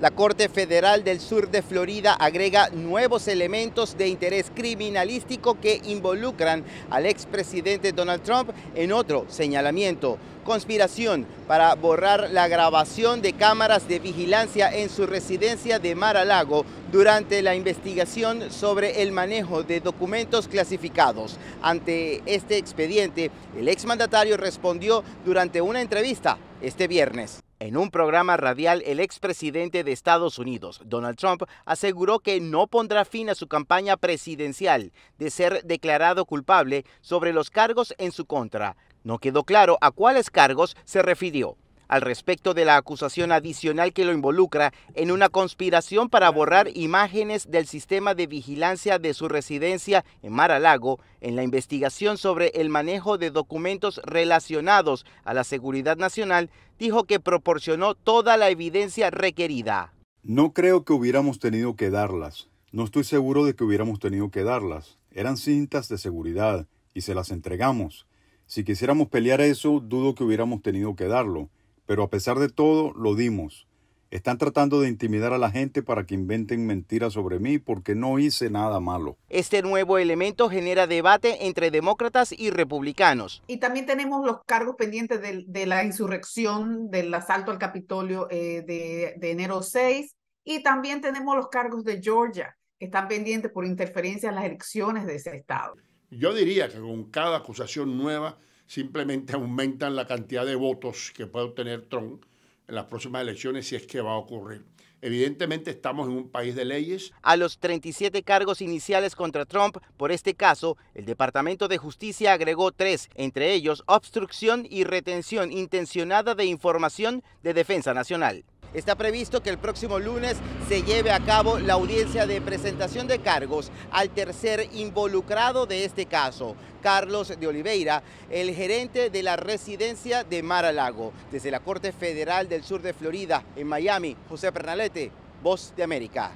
La Corte Federal del Sur de Florida agrega nuevos elementos de interés criminalístico que involucran al expresidente Donald Trump en otro señalamiento. Conspiración para borrar la grabación de cámaras de vigilancia en su residencia de Mar-a-Lago durante la investigación sobre el manejo de documentos clasificados. Ante este expediente, el exmandatario respondió durante una entrevista este viernes. En un programa radial, el expresidente de Estados Unidos, Donald Trump, aseguró que no pondrá fin a su campaña presidencial de ser declarado culpable sobre los cargos en su contra. No quedó claro a cuáles cargos se refirió al respecto de la acusación adicional que lo involucra en una conspiración para borrar imágenes del sistema de vigilancia de su residencia en mar en la investigación sobre el manejo de documentos relacionados a la seguridad nacional, dijo que proporcionó toda la evidencia requerida. No creo que hubiéramos tenido que darlas. No estoy seguro de que hubiéramos tenido que darlas. Eran cintas de seguridad y se las entregamos. Si quisiéramos pelear eso, dudo que hubiéramos tenido que darlo pero a pesar de todo lo dimos. Están tratando de intimidar a la gente para que inventen mentiras sobre mí porque no hice nada malo. Este nuevo elemento genera debate entre demócratas y republicanos. Y también tenemos los cargos pendientes de, la insurrección, del asalto al Capitolio eh, de, de enero 6 y también tenemos los cargos de Georgia que están pendientes por interferencia en las elecciones de ese estado. Yo diría que con cada acusación nueva simplemente aumentan la cantidad de votos que puede obtener Trump en las próximas elecciones si es que va a ocurrir. Evidentemente estamos en un país de leyes. A los 37 cargos iniciales contra Trump por este caso, el Departamento de Justicia agregó tres, entre ellos obstrucción y retención intencionada de información de defensa nacional. Está previsto que el próximo lunes se lleve a cabo la audiencia de presentación de cargos al tercer involucrado de este caso, Carlos de Oliveira, el gerente de la residencia de Mar Lago. Desde la Corte Federal del Sur de Florida, en Miami, José Pernalete, Voz de América.